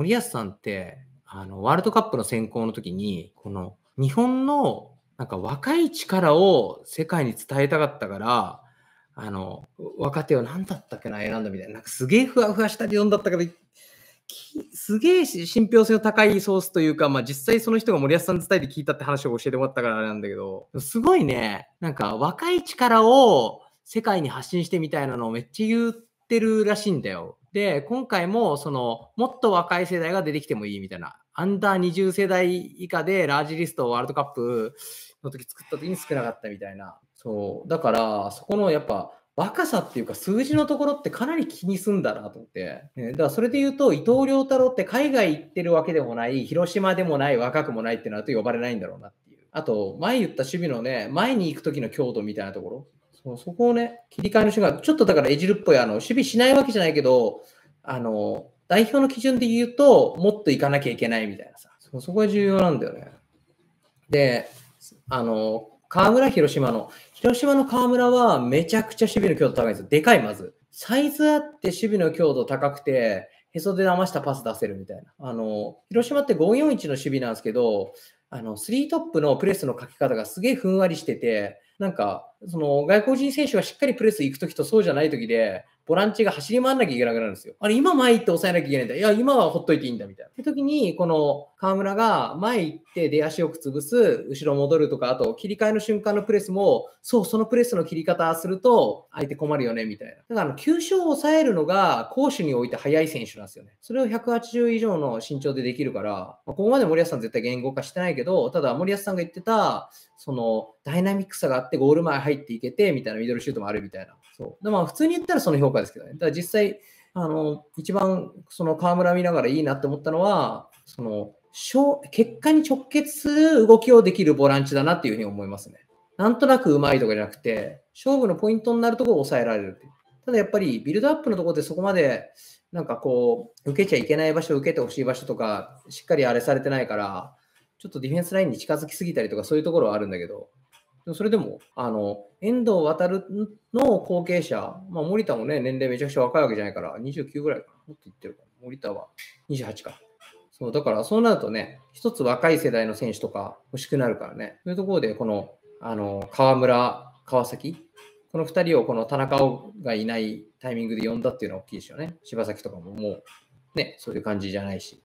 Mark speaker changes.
Speaker 1: 森保さんって、あの、ワールドカップの選考の時に、この、日本の、なんか若い力を世界に伝えたかったから、あの、若手を何だったっけな、選んだみたいな、なんかすげえふわふわした理論だったけど、すげえ信憑性の高いソースというか、まあ、実際その人が森保さん伝えて聞いたって話を教えてもらったからなんだけど、すごいね、なんか若い力を世界に発信してみたいなのをめっちゃ言ってるらしいんだよ。で、今回も、その、もっと若い世代が出てきてもいいみたいな、アンダー20世代以下でラージリストをワールドカップの時作った時に少なかったみたいな。そう。だから、そこのやっぱ、若さっていうか数字のところってかなり気にすんだなと思って、ね、だからそれで言うと伊藤良太郎って海外行ってるわけでもない広島でもない若くもないってなると呼ばれないんだろうなっていうあと前言った守備のね前に行く時の強度みたいなところそうそこをね、切り替えの瞬間、ちょっとだからエジルっぽい、あの守備しないわけじゃないけど、あの代表の基準で言うと、もっといかなきゃいけないみたいなさ、そそこが重要なんだよね。で、あの、河村、広島の。広島の河村はめちゃくちゃ守備の強度高いんですよ。でかい、まず。サイズあって守備の強度高くて、へそで騙したパス出せるみたいな。あの、広島って541の守備なんですけど、あの、3トップのプレスのかけ方がすげえふんわりしてて、なんか、その外国人選手がしっかりプレス行くときとそうじゃないときで、ボランチが走り回らなきゃいけなくなるんですよ。あれ、今前行って抑えなきゃいけないんだ。いや、今はほっといていいんだ、みたいな。って時に、この河村が前行って出足よく潰す、後ろ戻るとか、あと切り替えの瞬間のプレスも、そう、そのプレスの切り方すると、相手困るよね、みたいな。だから、急所を抑えるのが、攻守において速い選手なんですよね。それを180以上の身長でできるから、まあ、ここまで森保さん絶対言語化してないけど、ただ森保さんが言ってた、その、ダイナミックさがあって、ゴール前入っていけて、みたいなミドルシュートもあるみたいな。そうでまあ、普通に言ったらその評価ですけどね。だから実際、あの一番その河村見ながらいいなって思ったのは、その結果に直結する動きをできるボランチだなっていうふうに思いますね。なんとなくうまいとかじゃなくて、勝負のポイントになるところを抑えられるただやっぱりビルドアップのところでそこまでなんかこう、受けちゃいけない場所、受けてほしい場所とか、しっかりあれされてないから、ちょっとディフェンスラインに近づきすぎたりとか、そういうところはあるんだけど、それでも、あの、遠藤航の後継者、まあ、森田もね、年齢めちゃくちゃ若いわけじゃないから、29ぐらいかな。もっと言ってるから、森田は28か。そう、だからそうなるとね、一つ若い世代の選手とか欲しくなるからね。そういうところで、この、あの、河村、川崎、この2人をこの田中がいないタイミングで呼んだっていうのは大きいですよね。柴崎とかももう、ね、そういう感じじゃないし。